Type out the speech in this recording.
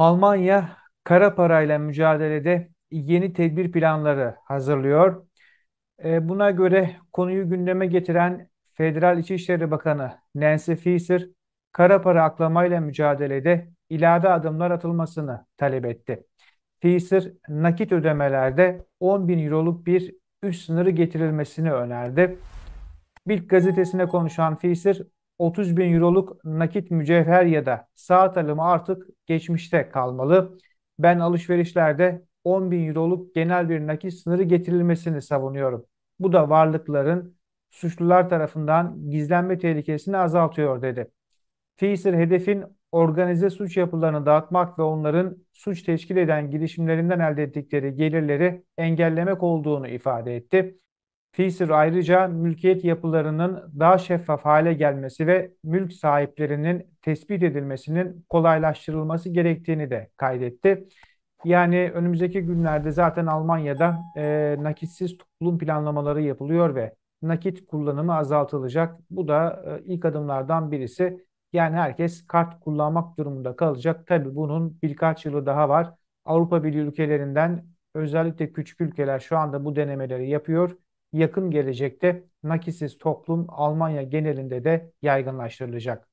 Almanya kara parayla mücadelede yeni tedbir planları hazırlıyor. E, buna göre konuyu gündeme getiren Federal İçişleri Bakanı Nancy Faeser, kara para aklamayla mücadelede ilave adımlar atılmasını talep etti. Faeser, nakit ödemelerde 10 bin euroluk bir üst sınırı getirilmesini önerdi. Bild gazetesine konuşan Faeser, 30 bin euroluk nakit mücevher ya da saat alımı artık geçmişte kalmalı. Ben alışverişlerde 10 bin euroluk genel bir nakit sınırı getirilmesini savunuyorum. Bu da varlıkların suçlular tarafından gizlenme tehlikesini azaltıyor dedi. TİS'in hedefin organize suç yapılarını dağıtmak ve onların suç teşkil eden girişimlerinden elde ettikleri gelirleri engellemek olduğunu ifade etti. FİSİR ayrıca mülkiyet yapılarının daha şeffaf hale gelmesi ve mülk sahiplerinin tespit edilmesinin kolaylaştırılması gerektiğini de kaydetti. Yani önümüzdeki günlerde zaten Almanya'da e, nakitsiz toplum planlamaları yapılıyor ve nakit kullanımı azaltılacak. Bu da e, ilk adımlardan birisi. Yani herkes kart kullanmak durumunda kalacak. Tabii bunun birkaç yılı daha var. Avrupa Birliği ülkelerinden özellikle küçük ülkeler şu anda bu denemeleri yapıyor yakın gelecekte nakisiz toplum Almanya genelinde de yaygınlaştırılacak.